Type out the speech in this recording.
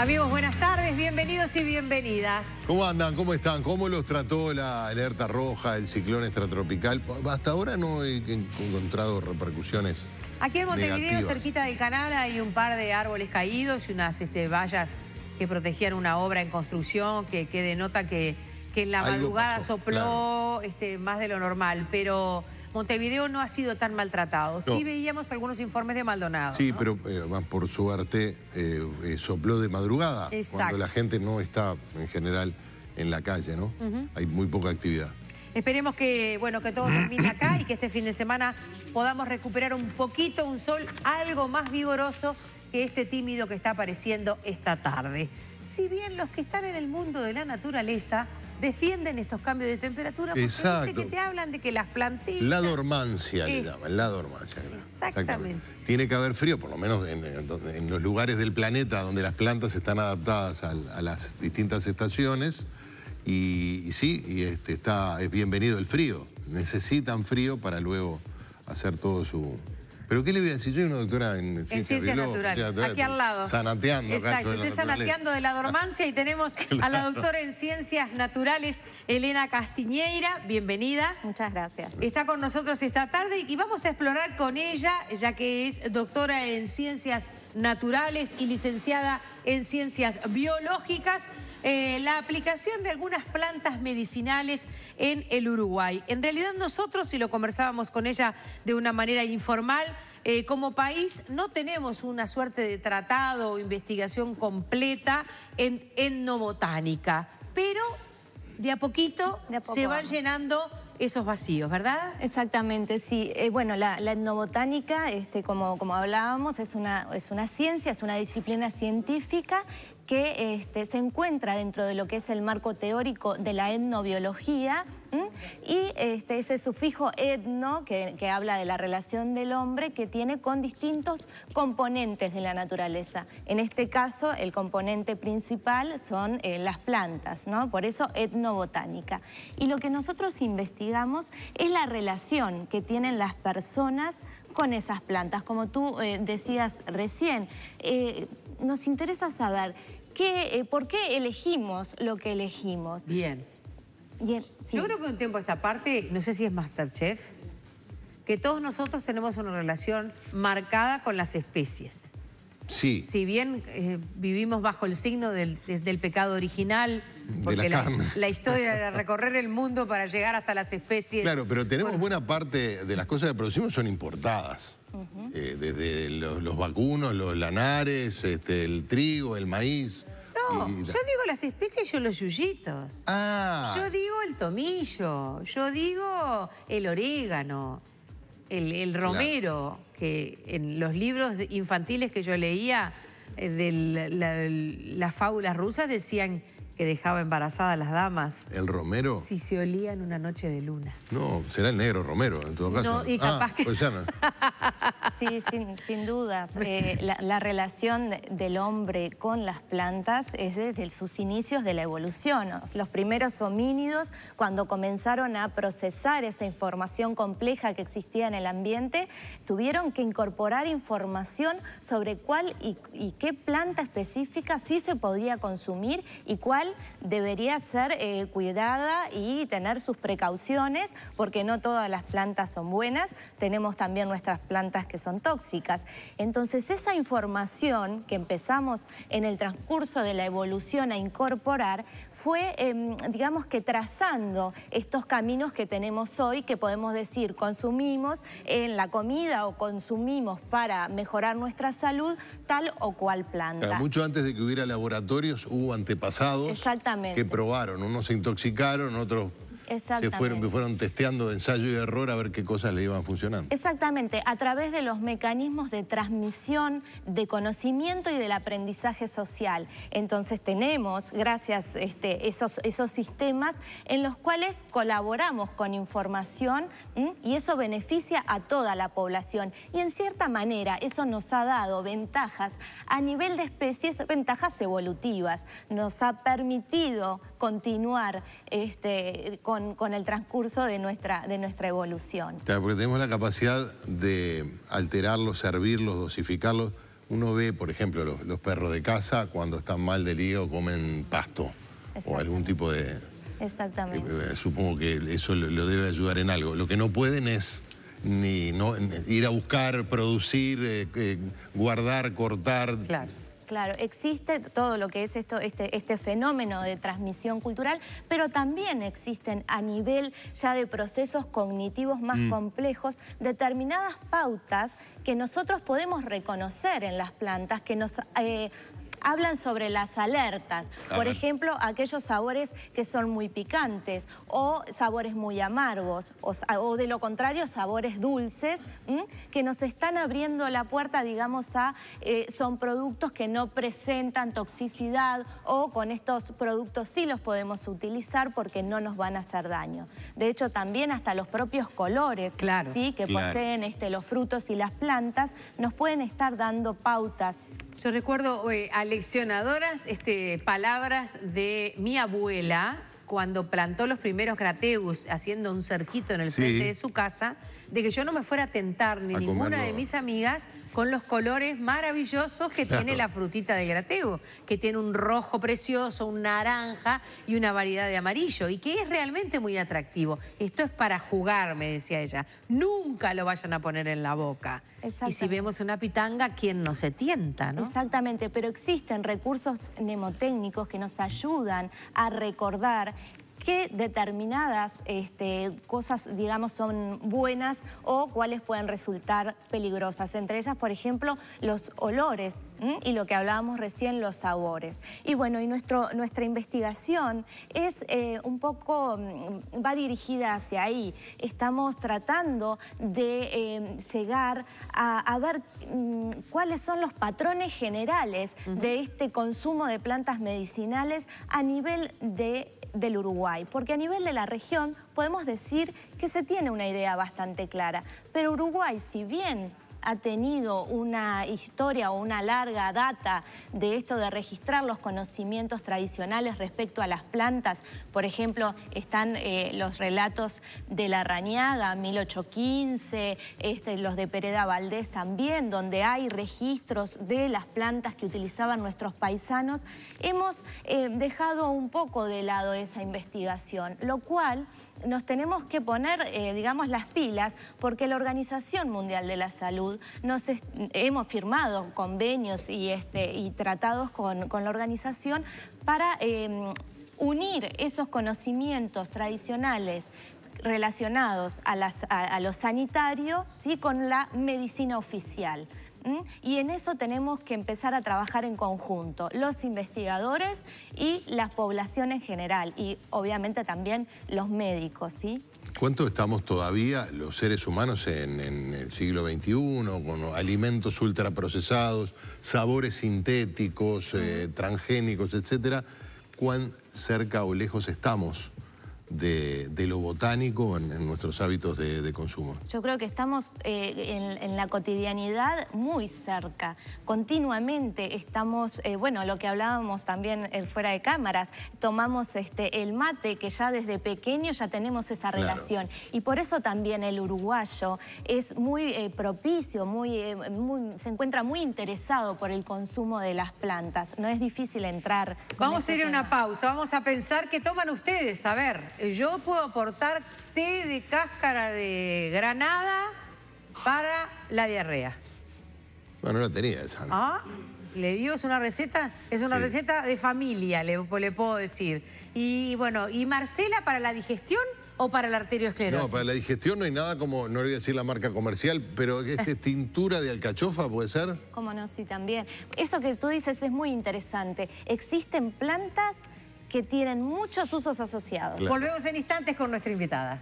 Amigos, buenas tardes, bienvenidos y bienvenidas. ¿Cómo andan? ¿Cómo están? ¿Cómo los trató la alerta roja, el ciclón extratropical? Hasta ahora no he encontrado repercusiones Aquí en Montevideo, cerquita del canal, hay un par de árboles caídos y unas este, vallas que protegían una obra en construcción que, denota que, en la madrugada sopló este, más de lo normal, pero... Montevideo no ha sido tan maltratado. Sí veíamos algunos informes de Maldonado. Sí, pero eh, van por suerte eh, eh, sopló de madrugada, cuando la gente no está en general en la calle, ¿no? Hay muy poca actividad. Esperemos que, bueno, que todo termine acá y que este fin de semana podamos recuperar un poquito un sol algo más vigoroso que este tímido que está apareciendo esta tarde. Si bien los que están en el mundo de la naturaleza defienden estos cambios de temperatura porque que te hablan de que las plantillas. La dormancia la dormancia. Exactamente. Tiene que haber frío, por lo menos en, los lugares del planeta donde las plantas están adaptadas a, las distintas estaciones. Y, sí, este, está, es bienvenido el frío. Necesitan frío para luego hacer todo su, pero ¿qué le voy a decir? Yo soy una doctora en, en ciencias naturales. Aquí al lado. Sanateando. Exacto, estoy sanateando de la dormancia y tenemos a la doctora en ciencias naturales, Elena Castiñeira. Bienvenida. Muchas gracias. Está con nosotros esta tarde y vamos a explorar con ella, ya que es doctora en ciencias naturales Naturales y licenciada en Ciencias Biológicas, eh, la aplicación de algunas plantas medicinales en el Uruguay. En realidad nosotros, si lo conversábamos con ella de una manera informal, eh, como país no tenemos una suerte de tratado o investigación completa en etnobotánica, pero de a poquito se van llenando esos vacíos, ¿verdad? Exactamente, sí. Eh, bueno, la, la, etnobotánica, este, como, como hablábamos, es una, es una ciencia, es una disciplina científica que este, se encuentra dentro de lo que es el marco teórico de la etnobiología y este, ese sufijo etno que, habla de la relación del hombre que tiene con distintos componentes de la naturaleza. En este caso, el componente principal son eh, las plantas, Por eso etnobotánica. Y lo que nosotros investigamos es la relación que tienen las personas con esas plantas. Como tú eh, decías recién, eh, nos interesa saber eh, por qué elegimos lo que elegimos. Bien. Yo creo que un tiempo esta parte, no sé si es Masterchef, que todos nosotros tenemos una relación marcada con las especies. Sí. Si bien eh, vivimos bajo el signo del pecado original, porque la, historia era recorrer el mundo para llegar hasta las especies. Claro, pero tenemos buena parte de las cosas que producimos son importadas. Eh, desde los, vacunos, los lanares, este, el trigo, el maíz. No, yo digo las especies, yo los yuyitos. Ah. Yo digo el tomillo, yo digo el orégano, el, romero, que en los libros infantiles que yo leía eh, de las fábulas rusas decían que dejaba embarazadas las damas. ¿El romero? Si se olía en una noche de luna. No, será el negro romero, en todo caso. No, y ah, capaz que... Pues sí, sin, sin dudas. Eh, la, relación del hombre con las plantas es desde sus inicios de la evolución. Los primeros homínidos, cuando comenzaron a procesar esa información compleja que existía en el ambiente, tuvieron que incorporar información sobre cuál y qué planta específica sí se podía consumir y cuál debería ser eh, cuidada y tener sus precauciones porque no todas las plantas son buenas, tenemos también nuestras plantas que son tóxicas. Entonces esa información que empezamos en el transcurso de la evolución a incorporar fue, em, digamos que trazando estos caminos que tenemos hoy que podemos decir consumimos en la comida o consumimos para mejorar nuestra salud tal o cual planta. mucho antes de que hubiera laboratorios hubo antepasados Exactamente. Que probaron. Unos se intoxicaron, otros se fueron, que fueron testeando ensayo y error a ver qué cosas le iban funcionando. Exactamente, a través de los mecanismos de transmisión, de conocimiento y del aprendizaje social. Entonces tenemos, gracias a este, esos, esos sistemas, en los cuales colaboramos con información y eso beneficia a toda la población. Y en cierta manera eso nos ha dado ventajas a nivel de especies, ventajas evolutivas. Nos ha permitido continuar este, con con, el transcurso de nuestra, de nuestra evolución. Claro, porque tenemos la capacidad de alterarlos, servirlos, dosificarlos. Uno ve, por ejemplo, los, perros de casa cuando están mal del lío comen pasto o algún tipo de... Exactamente. Eh, eh, supongo que eso lo debe ayudar en algo. Lo que no pueden es ni no, ir a buscar, producir, eh, guardar, cortar. Claro. Claro, existe todo lo que es esto, este, este fenómeno de transmisión cultural, pero también existen a nivel ya de procesos cognitivos más mm. complejos determinadas pautas que nosotros podemos reconocer en las plantas que nos eh, hablan sobre las alertas. Por ejemplo, aquellos sabores que son muy picantes o sabores muy amargos o, de lo contrario, sabores dulces que nos están abriendo la puerta, digamos, a eh, son productos que no presentan toxicidad o con estos productos sí los podemos utilizar porque no nos van a hacer daño. De hecho, también hasta los propios colores ¿sí? que poseen este, los frutos y las plantas nos pueden estar dando pautas yo recuerdo eh, aleccionadoras este, palabras de mi abuela cuando plantó los primeros grateus haciendo un cerquito en el frente de su casa de que yo no me fuera a tentar ni ninguna de mis amigas con los colores maravillosos que tiene la frutita de gratego, que tiene un rojo precioso, un naranja y una variedad de amarillo, y que es realmente muy atractivo. Esto es para jugar, me decía ella. Nunca lo vayan a poner en la boca. Y si vemos una pitanga, ¿quién no se tienta? ¿no? Exactamente, pero existen recursos mnemotécnicos que nos ayudan a recordar qué determinadas este, cosas, digamos, son buenas o cuáles pueden resultar peligrosas. Entre ellas, por ejemplo, los olores y lo que hablábamos recién, los sabores. Y bueno, y nuestro, nuestra investigación es eh, un poco, mm, va dirigida hacia ahí. Estamos tratando de eh, llegar a, ver mm, cuáles son los patrones generales de este consumo de plantas medicinales a nivel de, del Uruguay porque a nivel de la región podemos decir que se tiene una idea bastante clara. Pero Uruguay, si bien ha tenido una historia o una larga data de esto de registrar los conocimientos tradicionales respecto a las plantas. Por ejemplo, están eh, los relatos de la Rañaga, 1815, este, los de Pereda Valdés también, donde hay registros de las plantas que utilizaban nuestros paisanos. Hemos eh, dejado un poco de lado esa investigación, lo cual nos tenemos que poner, eh, digamos, las pilas, porque la Organización Mundial de la Salud hemos firmado convenios y, este, tratados con, la organización para... Em, unir esos conocimientos tradicionales relacionados a, lo sanitario con la medicina oficial. Y en eso tenemos que empezar a trabajar en conjunto, los investigadores y la población en general, y obviamente también los médicos, ¿sí? ¿Cuánto estamos todavía los seres humanos en, el siglo XXI con alimentos ultraprocesados, sabores sintéticos, eh, transgénicos, etcétera? ¿Cuán cerca o lejos estamos de, lo botánico en, nuestros hábitos de, consumo. Yo creo que estamos eh, en, la cotidianidad muy cerca. Continuamente estamos, eh, bueno, lo que hablábamos también eh, fuera de cámaras, tomamos este, el mate que ya desde pequeño ya tenemos esa relación. Y por eso también el uruguayo es muy propicio, muy, se encuentra muy interesado por el consumo de las plantas. No es difícil entrar. Vamos a ir a una pausa, vamos a pensar qué toman ustedes, a ver yo puedo aportar té de cáscara de granada para la diarrea. Bueno, no tenía esa. ¿no? ¿Ah? Le digo, es una receta, es una receta de familia, le, puedo decir. Y bueno, ¿y Marcela para la digestión o para la arteriosclerosis? No, para la digestión no hay nada como, no le voy a decir la marca comercial, pero es que tintura de alcachofa, ¿puede ser? Cómo no, sí, también. Eso que tú dices es muy interesante. Existen plantas que tienen muchos usos asociados. Volvemos en instantes con nuestra invitada.